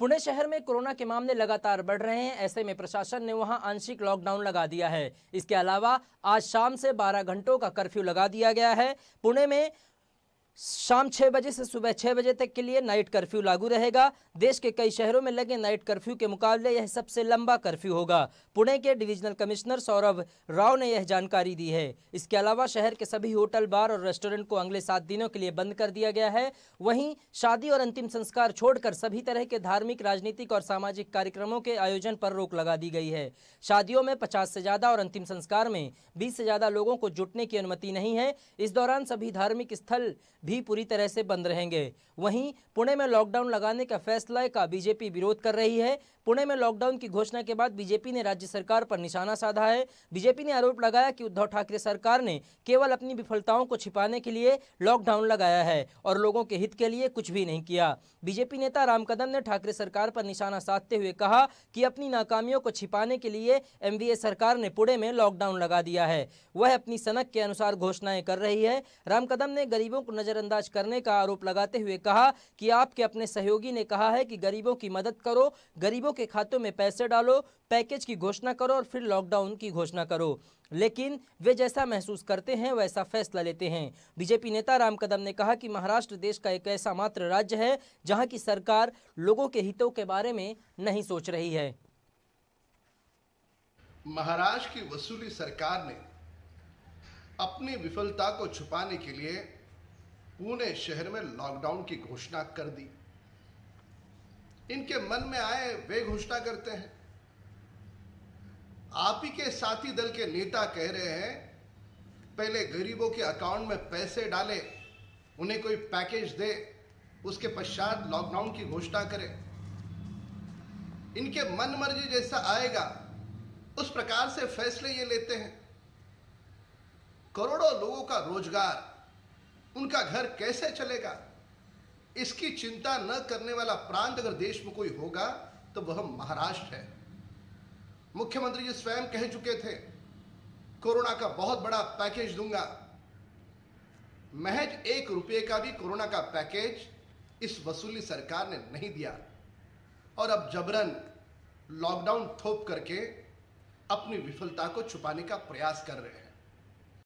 पुणे शहर में कोरोना के मामले लगातार बढ़ रहे हैं ऐसे में प्रशासन ने वहां आंशिक लॉकडाउन लगा दिया है इसके अलावा आज शाम से 12 घंटों का कर्फ्यू लगा दिया गया है पुणे में शाम छः बजे से सुबह छः बजे तक के लिए नाइट कर्फ्यू लागू रहेगा देश के कई शहरों में लगे नाइट कर्फ्यू के मुकाबले यह सबसे लंबा कर्फ्यू होगा पुणे के डिवीजनल कमिश्नर सौरभ राव ने यह जानकारी दी है इसके अलावा शहर के सभी होटल बार और रेस्टोरेंट को अगले सात दिनों के लिए बंद कर दिया गया है वहीं शादी और अंतिम संस्कार छोड़कर सभी तरह के धार्मिक राजनीतिक और सामाजिक कार्यक्रमों के आयोजन पर रोक लगा दी गई है शादियों में पचास से ज़्यादा और अंतिम संस्कार में बीस से ज़्यादा लोगों को जुटने की अनुमति नहीं है इस दौरान सभी धार्मिक स्थल भी पूरी तरह से बंद रहेंगे वहीं पुणे में लॉकडाउन लगाने का फैसला का बीजेपी विरोध कर रही है पुणे में लॉकडाउन की घोषणा के बाद बीजेपी ने राज्य सरकार पर निशाना साधा है बीजेपी ने आरोप लगाया कि उद्धव ठाकरे सरकार ने केवल अपनी विफलताओं को छिपाने के लिए लॉकडाउन लगाया है और लोगों के हित के लिए कुछ भी नहीं किया बीजेपी नेता राम कदम ने ठाकरे सरकार पर निशाना साधते हुए कहा कि अपनी नाकामियों को छिपाने के लिए एम सरकार ने पुणे में लॉकडाउन लगा दिया है वह अपनी सनक के अनुसार घोषणाएं कर रही है राम कदम ने गरीबों को नजर नज़रअंदाज करने का आरोप लगाते हुए कहा कि आपके अपने सहयोगी ने कहा है कि गरीबों की मदद करो गरीबों के खातों में पैसे डालो पैकेज की घोषणा करो और फिर लॉकडाउन की घोषणा करो लेकिन वे जैसा महसूस करते हैं वैसा फैसला लेते हैं बीजेपी नेता राम कदम ने कहा कि महाराष्ट्र देश का एक ऐसा मात्र राज्य है जहां की सरकार लोगों के हितों के बारे में नहीं सोच रही है महाराष्ट्र की वसूली सरकार ने अपनी विफलता को छुपाने के लिए पुणे शहर में लॉकडाउन की घोषणा कर दी इनके मन में आए वे घोषणा करते हैं आप ही के साथी दल के नेता कह रहे हैं पहले गरीबों के अकाउंट में पैसे डाले उन्हें कोई पैकेज दे उसके पश्चात लॉकडाउन की घोषणा करे इनके मन मर्जी जैसा आएगा उस प्रकार से फैसले ये लेते हैं करोड़ों लोगों का रोजगार उनका घर कैसे चलेगा इसकी चिंता न करने वाला प्रांत अगर देश में कोई होगा तो वह महाराष्ट्र है मुख्यमंत्री जी स्वयं कह चुके थे कोरोना का बहुत बड़ा पैकेज दूंगा महज एक रुपये का भी कोरोना का पैकेज इस वसूली सरकार ने नहीं दिया और अब जबरन लॉकडाउन थोप करके अपनी विफलता को छुपाने का प्रयास कर रहे हैं